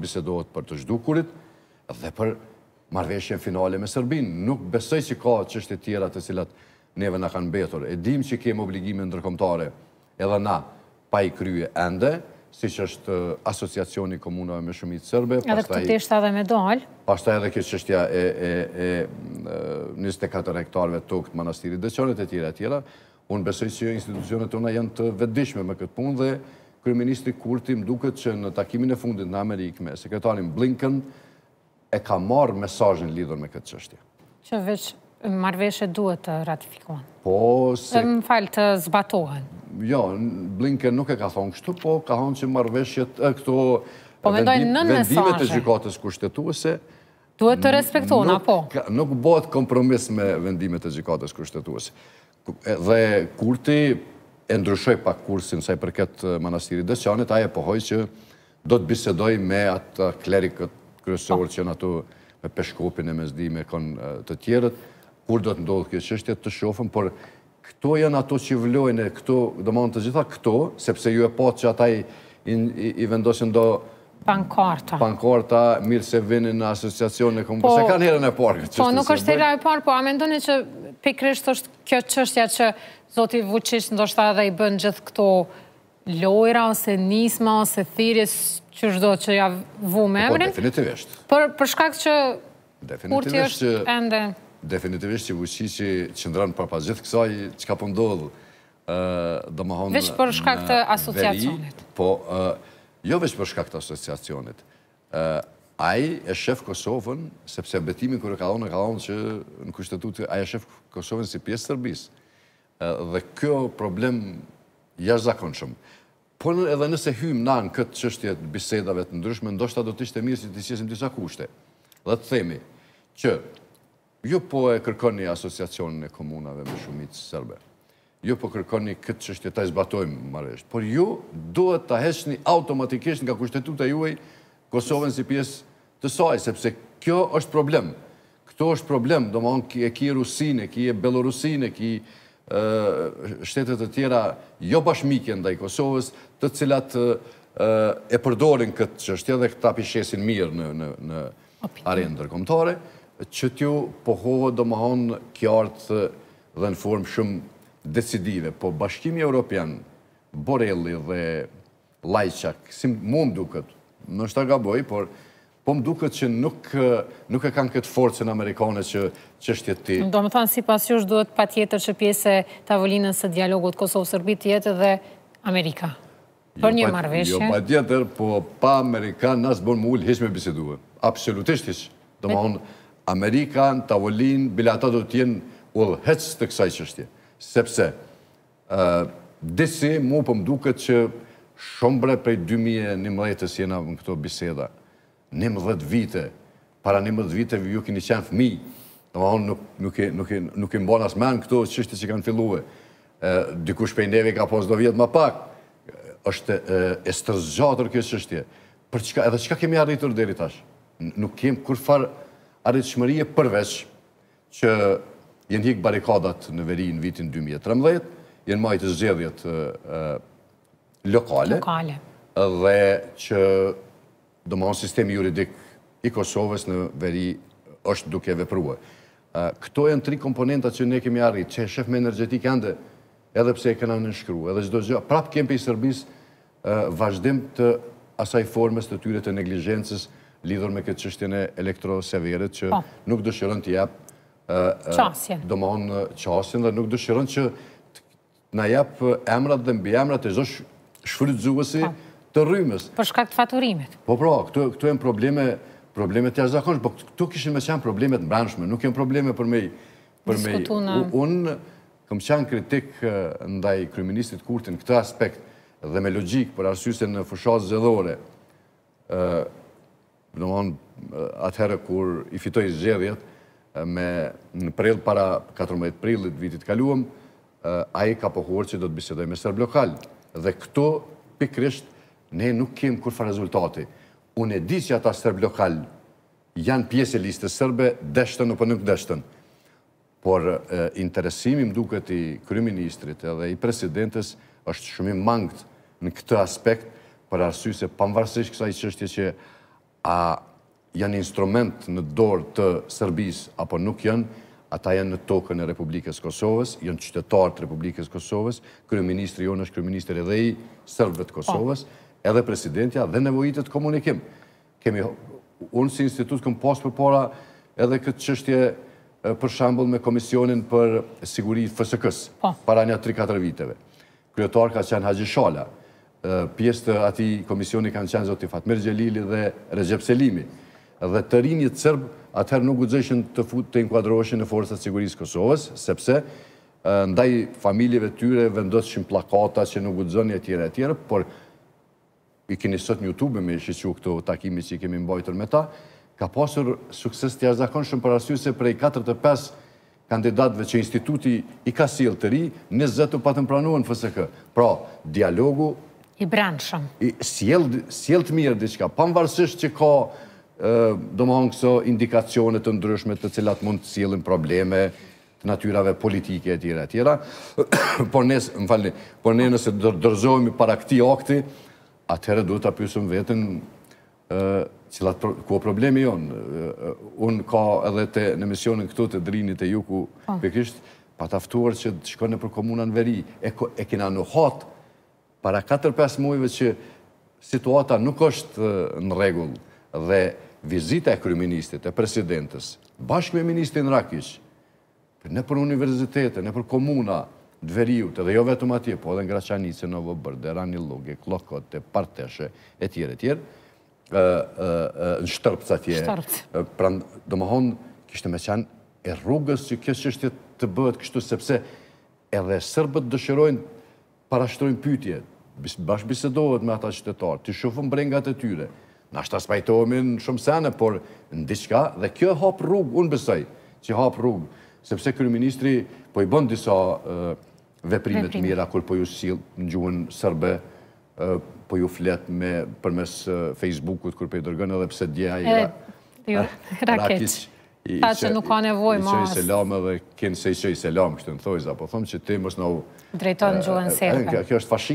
bisedohet për të zhdukurit dhe për marveshje finale me Serbin. Nuk besoj që ka qështë tjera të cilat neve në kanë betur. E dim që kemë obligime ndërkomtare edhe na pa i krye ende, si që është eh, asociacioni komunave me shumit sërbe. Edhe këtë të ishtë edhe me dollë. Pashta edhe kështë qështja e 24 hektarve të tukët manastirit dhe qërët e tjera tjera. Unë besoj që institucionet të una janë të vedishme me këtë punë dhe kryeministri Kurti më duket që në takimin e fundit në Amerikë me sekretarin Blinken e ka marrë mesajnë lidhën me këtë qështja. Që veç marveshe duhet të ratifikohen. Po, se... Më falë të zbatohen. Jo, Blinken nuk e ka thonë kështu, po ka thonë që marveshjet e këto... Po, në mesajnë. Vendimet e gjykatës kushtetuese... Duhet të respektohen, apo? Nuk bëhet kompromis me vendimet e gjykatës kushtetuese. Dhe Kurti e ndryshoj pak kursin sa i përket manastirit Desjanit, aje pohoj që do të bisedoj me atë klerikët kryesor që në ato me peshkopin e mezdi me kon të tjerët, kur do të ndodhë kjo qështje të shofëm, por këto janë ato që vlojnë, këto, dhe mund të gjitha këto, sepse ju e pot që ata i, vendosin do Pankarta. Pankarta, mirë se vini në asociacion në kompo, se kanë herën e parë. Po, nuk është herën e parë, po, a me ndoni që pikrisht është kjo qështja që Zoti Vucic ndoshta dhe i bën gjithë këto lojra, ose nisma, ose thiris, që shdo që ja vu me po, emrin? Po, definitivisht. Për, shkak që kur është ende? Definitivisht që Vucic që qëndran për pas gjithë kësaj, që ka pëndodhë, dhe më hëndë... Vesh për shkak të asociacionit. Po, jo vesh për shkak të asociacionit. Ai e shef Kosovën, sepse betimin kërë ka dhonë, ka dhonë që në kushtetutë, ajë e shëf Kosovën si pjesë Serbisë. Dhe kjo problem jashtë zakonë shumë. Por edhe nëse hymë na në këtë qështjet bisedave të ndryshme, ndoshta do të ishte mirë si të qesim disa kushte. Dhe të themi që ju po e kërkoni asociacionin e komunave me shumicë serbe. Ju po kërkoni këtë qështjet të izbatojmë mërështë. Por ju duhet të heshni automatikisht nga kushtetut e juaj Kosovën si pjesë të saj, sepse kjo është problem. Këto është problem, do më e ki Rusine, ki e Belorusine, ki shtetet të tjera jo bashmikje ndaj i Kosovës, të cilat e përdorin këtë që është edhe këta pishesin mirë në arenë nërkomtare, që tju pohove do më onë kjartë dhe në formë shumë decidive, po bashkimi Europian, Borelli dhe Lajqak, si mund duket, në shtë të gaboj, por po më duket që eh, nuk e kanë këtë forcën amerikane që është ti. Do më thanë, si pas jush duhet pa tjetër që pjese tavolinën së dialogut kosovë sërbi tjetë dhe Amerika. Për jo, një marveshje? Jo pa tjetër, po pa Amerikan nësë bërë më ullë hishme biseduve. Absolutisht ish. Do më honë, Amerikan, tavolinë, bilata do t'jenë ullë hecë të kësaj qështje. Sepse, eh, disi mu për po më duket që shombre prej 2011-ës jena në këto biseda një mëdhët vite, para një mëdhët vite ju keni qenë fëmi, dhe ma honë nuk e mbon asë menë këto qështë që kanë filluve. Dyku shpejndeve ka posë do vjetë ma pak, është e stërzgjatër kjo qështje. Për edhe qëka kemi arritur deri tash? Nuk kemë kur farë arritë shmërije përveç që jenë hikë barikadat në veri në vitin 2013, jenë majtë zedhjet lokale, dhe që do më sistemi juridik i Kosovës në veri është duke vëprua. Këto e në tri komponenta që ne kemi arrit, që e shëf me energetik andë, edhe pse e këna në nëshkru, edhe zdo gjë, prapë kemë për i Sërbis vazhdim të asaj formës të tyre të neglijenësës lidhur me këtë qështjene elektroseverit që po. nuk dëshiron të japë qasjen, do më qasjen dhe nuk dëshiron që në japë emrat dhe mbi emrat e zosh shfrytëzuhësi po të rrymës. Për shkak të faturimit. Po pra, këtu e më probleme të jashtë po këtu këshin me qenë probleme të mbranshme, nuk më probleme për me... Për me... Unë këm qanë kritikë ndaj kryministit kurtin këtë aspekt dhe me logik për arsysin në fushatë zëdhore, në monë atëherë kur i fitoj zxedhjet, me në prill para 14 prillit vitit kaluëm, aje ka pohuar që do të bisedoj me sërblokal. Dhe këto pikrisht ne nuk kemë kurfa rezultati. Unë e di që ata sërbë lokal janë pjesë e listë sërbe, deshtën o për nuk deshtën. Por interesimim duket të i kryministrit edhe i presidentës është shumim mangët në këtë aspekt për arsy se panvarsish kësa i qështje që a janë instrument në dorë të sërbis apo nuk janë, ata janë në tokën e Republikës Kosovës, janë qytetarë të Republikës Kosovës, kërë ministri jonë është kërë ministri edhe i sërbët po. Kosovës, edhe presidentja dhe nevojitet komunikim. Kemi unë si institut këm pas për para edhe këtë qështje për shambull me Komisionin për Sigurit Fësëkës, po. para një 3-4 viteve. Kryetar ka qenë Haji Shala, pjesë të ati Komisioni kanë qenë Zoti Fatmir Gjelili dhe Rezjep Selimi, dhe të rinjë të cërbë atëherë nuk gudzëshën të të inkuadroshën në Forësat Sigurisë Kosovës, sepse ndaj familjeve tyre vendosëshën plakata që nuk gudzën e tjere e tjere, por i keni sot një YouTube me shqiu këto takimi që i kemi mbajtër me ta, ka pasur sukses të jazakon shumë për arsysë se prej 4-5 kandidatve që instituti i ka silë të ri, 20 të patën pranuën FSK. Pra, dialogu... I branë shumë. Sjellë të mirë diqka, panvarsisht që ka do më hongëso indikacionet të ndryshmet të cilat mund të cilin probleme të natyrave politike e tjera e tjera. Por ne nëse dërzojmë para këti akti, atëherë duhet të pysëm vetën ku problemi jonë. Unë ka edhe të në misionin këtu të drinit e ju ku pëkisht po. pa taftuar që të shkojnë për komunan veri. E kina në hotë para 4-5 mujve që situata nuk është në regullë dhe vizita e kryministit, e presidentës, bashkë me ministin Rakish, për në për universitetet, në për komuna, dveriut, edhe jo vetëm atje, po edhe në Graçanice, në Vëbër, dhe Rani Lugë, Klokote, Parteshe, e tjere, tjere, në shtërpës atje. Pra, do më honë, kështë me qanë e rrugës që kështë qështë të bëhet kështu, sepse edhe sërbët dëshirojnë parashtrojnë pytje, bashkë bisedohet me ata qëtetarë, të shufëm brengat e tyre, në ashtë aspajtojme në shumë sene, por në diçka, dhe kjo hapë rrugë, unë besaj, që hapë rrugë, sepse kërë ministri po i bëndi sa veprimet mira, kur po ju silë në gjuhën sërbe, po ju fletë me përmes Facebookut, kur po i dërgënë, edhe pse dje a i rakeq. Pa që nuk ka nevoj mas. I që i selam edhe, kënë se i që i selam, kështë në thojza, po thomë që ti mos në... Drejton në gjuhën sërbe. Kjo është